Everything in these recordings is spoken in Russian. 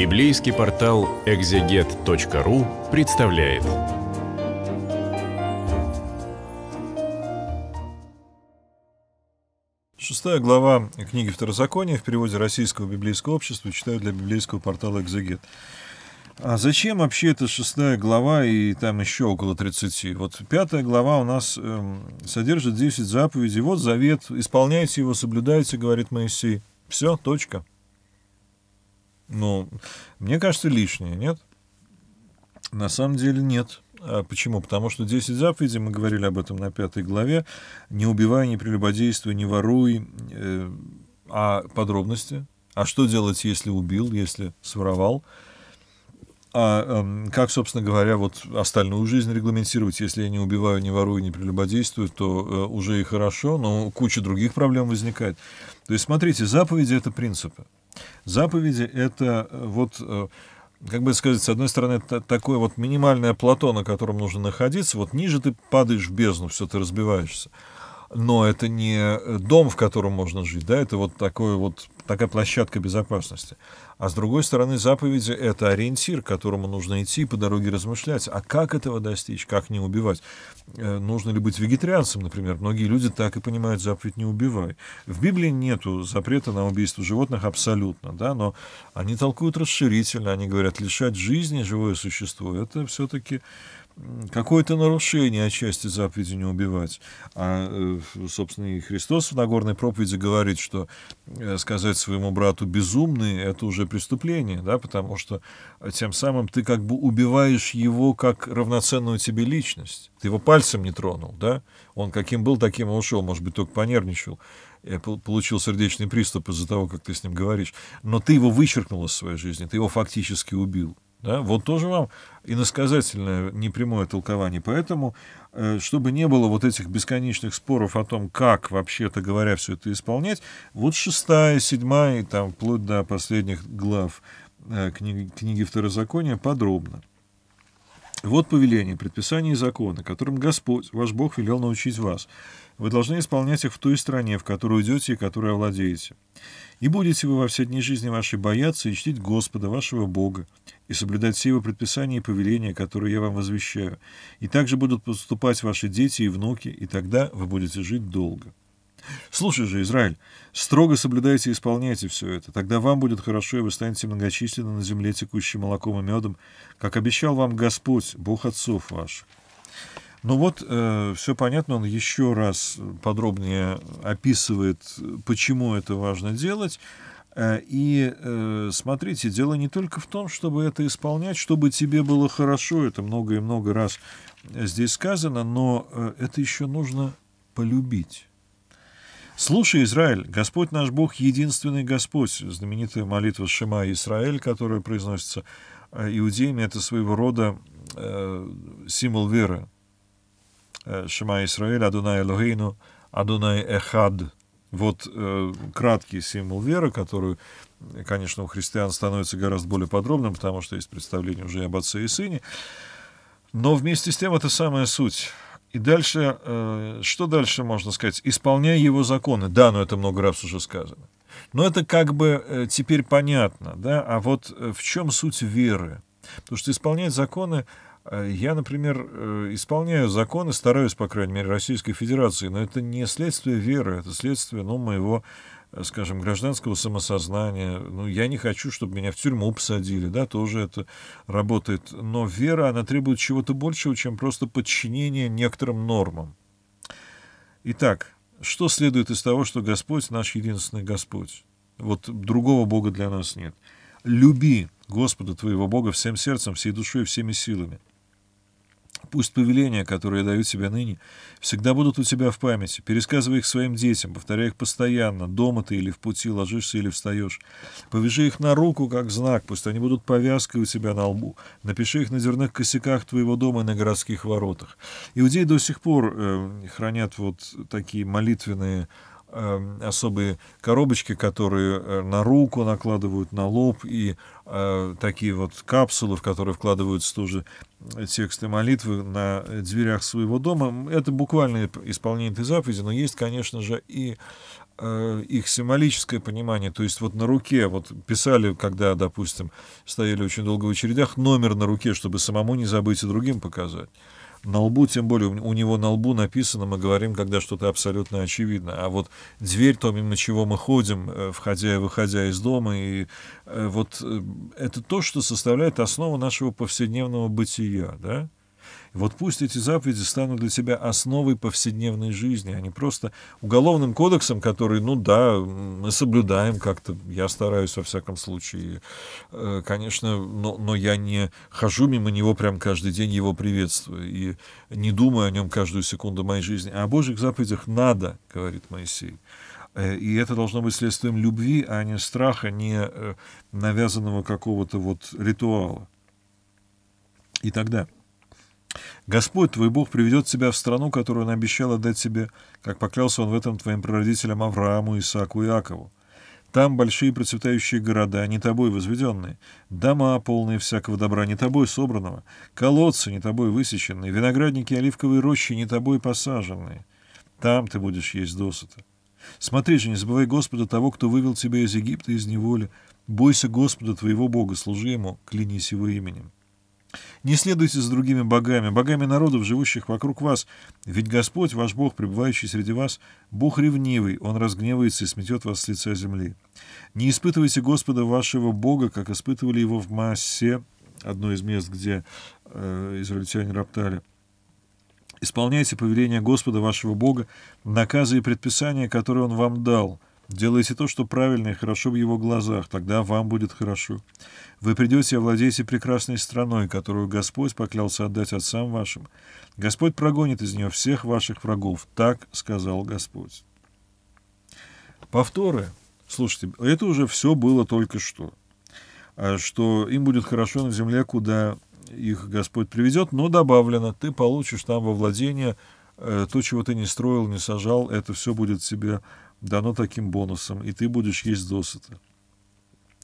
Библейский портал экзегет.ру представляет. Шестая глава книги Второзакония в переводе Российского библейского общества читаю для библейского портала «Экзегет». А зачем вообще эта шестая глава и там еще около 30? Вот пятая глава у нас эм, содержит 10 заповедей. Вот завет, исполняйте его, соблюдайте, говорит Моисей. Все, точка. Ну, мне кажется, лишнее, нет? На самом деле нет. А Почему? Потому что 10 заповедей, мы говорили об этом на пятой главе, не убивай, не прелюбодействуй, не воруй, э, а подробности, а что делать, если убил, если своровал, а э, как, собственно говоря, вот остальную жизнь регламентировать, если я не убиваю, не ворую, не прелюбодействую, то э, уже и хорошо, но куча других проблем возникает. То есть, смотрите, заповеди — это принципы. Заповеди — это э, вот э, как бы сказать, с одной стороны, это такое вот минимальное плато, на котором нужно находиться, вот ниже ты падаешь в бездну, все, ты разбиваешься но это не э, дом, в котором можно жить, да, это вот такое вот такая площадка безопасности. А с другой стороны, заповеди — это ориентир, к которому нужно идти по дороге размышлять. А как этого достичь, как не убивать? Э, нужно ли быть вегетарианцем, например? Многие люди так и понимают заповедь «не убивай». В Библии нету запрета на убийство животных абсолютно, да, но они толкуют расширительно, они говорят, лишать жизни живое существо — это все-таки какое-то нарушение отчасти заповеди не убивать. А, э, собственно, и Христос в Нагорной проповеди говорит, что э, сказать своему брату «безумный» — это уже преступление, да, потому что тем самым ты как бы убиваешь его как равноценную тебе личность. Ты его пальцем не тронул, да? Он каким был, таким и ушел, может быть, только понервничал э, получил сердечный приступ из-за того, как ты с ним говоришь, но ты его вычеркнул из своей жизни, ты его фактически убил. Да? Вот тоже вам иносказательное непрямое толкование. Поэтому, э, чтобы не было вот этих бесконечных споров о том, как, вообще-то говоря, все это исполнять, вот шестая, седьмая, и там, вплоть до последних глав э, книги, книги Второзакония подробно. Вот повеление, предписание и законы, которым Господь, ваш Бог, велел научить вас. Вы должны исполнять их в той стране, в которую идете и которой овладеете. И будете вы во все дни жизни вашей бояться и чтить Господа, вашего Бога, и соблюдать все его предписания и повеления, которые я вам возвещаю. И также будут поступать ваши дети и внуки, и тогда вы будете жить долго». Слушай же, Израиль, строго соблюдайте и исполняйте все это. Тогда вам будет хорошо, и вы станете многочисленны на земле, текущей молоком и медом, как обещал вам Господь, Бог отцов ваших. Ну вот, э, все понятно, он еще раз подробнее описывает, почему это важно делать. Э, и э, смотрите, дело не только в том, чтобы это исполнять, чтобы тебе было хорошо, это много и много раз здесь сказано, но э, это еще нужно полюбить. «Слушай, Израиль, Господь наш Бог, единственный Господь», знаменитая молитва Шема Израиль, которая произносится э, иудеями, это своего рода э, символ веры. Э, Шема Израиль, Адунай Элогейну, Адунай Эхад. Вот э, краткий символ веры, который, конечно, у христиан становится гораздо более подробным, потому что есть представление уже и об отце и сыне. Но вместе с тем это самая суть — и дальше, э, что дальше можно сказать? Исполняя его законы. Да, но это много раз уже сказано. Но это как бы э, теперь понятно, да? А вот э, в чем суть веры? Потому что исполнять законы, э, я, например, э, исполняю законы, стараюсь, по крайней мере, Российской Федерации, но это не следствие веры, это следствие, ну, моего Э, скажем, гражданского самосознания. Ну, я не хочу, чтобы меня в тюрьму посадили, да, тоже это работает. Но вера, она требует чего-то большего, чем просто подчинение некоторым нормам. Итак, что следует из того, что Господь наш единственный Господь? Вот другого Бога для нас нет. Люби Господа твоего Бога всем сердцем, всей душой, всеми силами. Пусть повеления, которые дают тебе ныне, всегда будут у тебя в памяти. Пересказывай их своим детям, повторяй их постоянно. Дома ты или в пути, ложишься или встаешь. Повяжи их на руку, как знак. Пусть они будут повязкой у тебя на лбу. Напиши их на дверных косяках твоего дома и на городских воротах. Иудеи до сих пор э, хранят вот такие молитвенные Эм, особые коробочки, которые э, на руку накладывают, на лоб, и э, такие вот капсулы, в которые вкладываются тоже э, тексты молитвы на дверях своего дома. Это буквально исполнение этой заповеди, но есть, конечно же, и э, их символическое понимание, то есть вот на руке, вот писали, когда, допустим, стояли очень долго в очередях, номер на руке, чтобы самому не забыть и другим показать. На лбу, тем более, у него на лбу написано, мы говорим, когда что-то абсолютно очевидно. А вот дверь, то, мимо чего мы ходим, э, входя и выходя из дома, и э, вот э, это то, что составляет основу нашего повседневного бытия, да? вот пусть эти заповеди станут для тебя основой повседневной жизни, а не просто уголовным кодексом, который, ну да, мы соблюдаем как-то, я стараюсь во всяком случае, э, конечно, но, но я не хожу мимо него прям каждый день, его приветствую, и не думаю о нем каждую секунду моей жизни. А о Божьих заповедях надо, говорит Моисей. Э, и это должно быть следствием любви, а не страха, не э, навязанного какого-то вот ритуала. И тогда Господь твой Бог приведет тебя в страну, которую он обещал отдать тебе, как поклялся он в этом твоим прародителям Аврааму, Исааку и Иакову. Там большие процветающие города, не тобой возведенные, дома, полные всякого добра, не тобой собранного, колодцы, не тобой высеченные, виноградники оливковые рощи, не тобой посаженные. Там ты будешь есть досыта. Смотри же, не забывай Господа того, кто вывел тебя из Египта, из неволи. Бойся Господа твоего Бога, служи Ему, клянись Его именем. Не следуйте за другими богами, богами народов, живущих вокруг вас, ведь Господь, ваш Бог, пребывающий среди вас, Бог ревнивый, Он разгневается и сметет вас с лица земли. Не испытывайте Господа вашего Бога, как испытывали его в Массе, одно из мест, где э, израильтяне роптали. Исполняйте повеления Господа вашего Бога, наказы и предписания, которые Он вам дал – Делайте то, что правильно и хорошо в его глазах, тогда вам будет хорошо. Вы придете и овладеете прекрасной страной, которую Господь поклялся отдать отцам вашим. Господь прогонит из нее всех ваших врагов, так сказал Господь. Повторы. Слушайте, это уже все было только что. А что им будет хорошо на земле, куда их Господь приведет, но добавлено, ты получишь там во владение э, то, чего ты не строил, не сажал, это все будет тебе дано таким бонусом, и ты будешь есть досыта.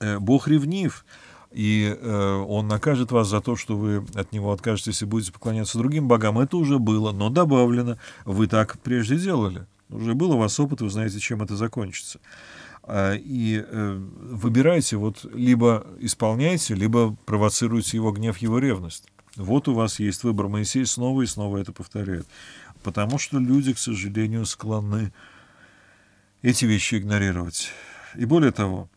Э, Бог ревнив, и э, он накажет вас за то, что вы от него откажетесь и будете поклоняться другим богам. Это уже было, но добавлено, вы так прежде делали. Уже был у вас опыт, вы знаете, чем это закончится. Э, и э, выбирайте, вот либо исполняйте, либо провоцируйте его гнев, его ревность. Вот у вас есть выбор. Моисей снова и снова это повторяет. Потому что люди, к сожалению, склонны эти вещи игнорировать. И более того,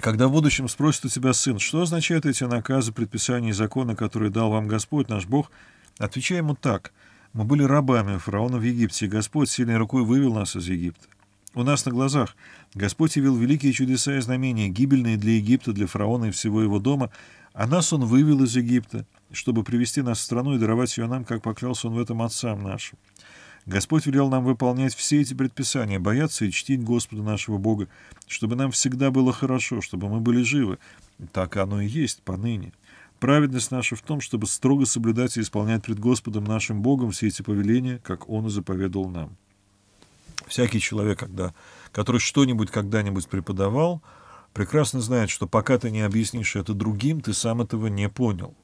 когда в будущем спросит у тебя сын, что означают эти наказы, предписания и законы, которые дал вам Господь, наш Бог, отвечай ему так. Мы были рабами фараона в Египте, и Господь сильной рукой вывел нас из Египта. У нас на глазах Господь явил великие чудеса и знамения, гибельные для Египта, для фараона и всего его дома, а нас Он вывел из Египта, чтобы привести нас в страну и даровать ее нам, как поклялся Он в этом отцам нашим. Господь велел нам выполнять все эти предписания, бояться и чтить Господа нашего Бога, чтобы нам всегда было хорошо, чтобы мы были живы. Так оно и есть поныне. Праведность наша в том, чтобы строго соблюдать и исполнять пред Господом нашим Богом все эти повеления, как Он и заповедовал нам. Всякий человек, когда, который что-нибудь когда-нибудь преподавал, прекрасно знает, что пока ты не объяснишь это другим, ты сам этого не понял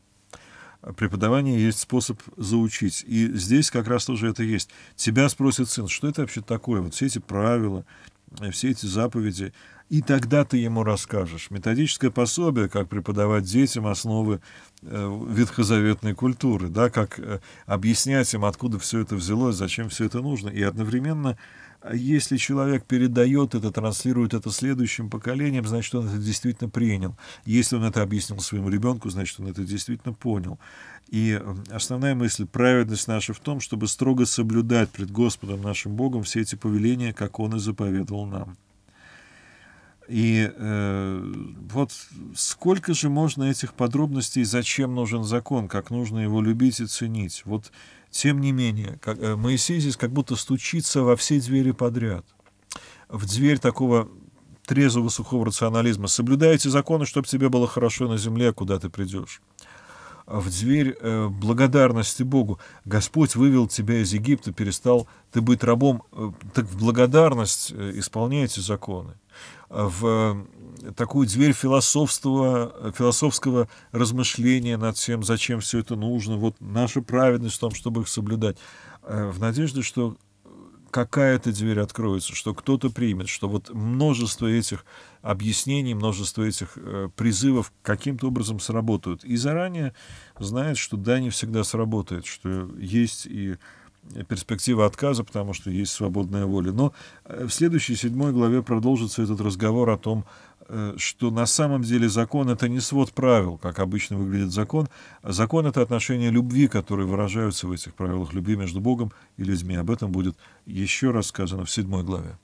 преподавание есть способ заучить. И здесь как раз тоже это есть. Тебя спросит сын, что это вообще такое? Вот все эти правила, Э, все эти заповеди, и тогда ты ему расскажешь. Методическое пособие, как преподавать детям основы э, ветхозаветной культуры, да, как э, объяснять им, откуда все это взялось, зачем все это нужно. И одновременно, если человек передает это, транслирует это следующим поколениям, значит, он это действительно принял. Если он это объяснил своему ребенку, значит, он это действительно понял. И э, основная мысль, праведность наша в том, чтобы строго соблюдать пред Господом нашим Богом все эти повеления, как Он и заповедовал нам. И э, вот сколько же можно этих подробностей, зачем нужен закон, как нужно его любить и ценить. Вот тем не менее, как, э, Моисей здесь как будто стучится во все двери подряд. В дверь такого трезвого сухого рационализма. Соблюдайте законы, чтобы тебе было хорошо на земле, а куда ты придешь в дверь э, благодарности Богу. Господь вывел тебя из Египта, перестал ты быть рабом. Э, так в благодарность э, исполняйте законы. В такую дверь философского, философского размышления над тем, зачем все это нужно, вот наша праведность в том, чтобы их соблюдать, в надежде, что какая-то дверь откроется, что кто-то примет, что вот множество этих объяснений, множество этих э, призывов каким-то образом сработают. И заранее знает, что да, не всегда сработает, что есть и перспектива отказа, потому что есть свободная воля. Но э, в следующей седьмой главе продолжится этот разговор о том, Э, что на самом деле закон — это не свод правил, как обычно выглядит закон. Закон — это отношение любви, которые выражаются в этих правилах любви между Богом и людьми. Об этом будет еще раз сказано в седьмой главе.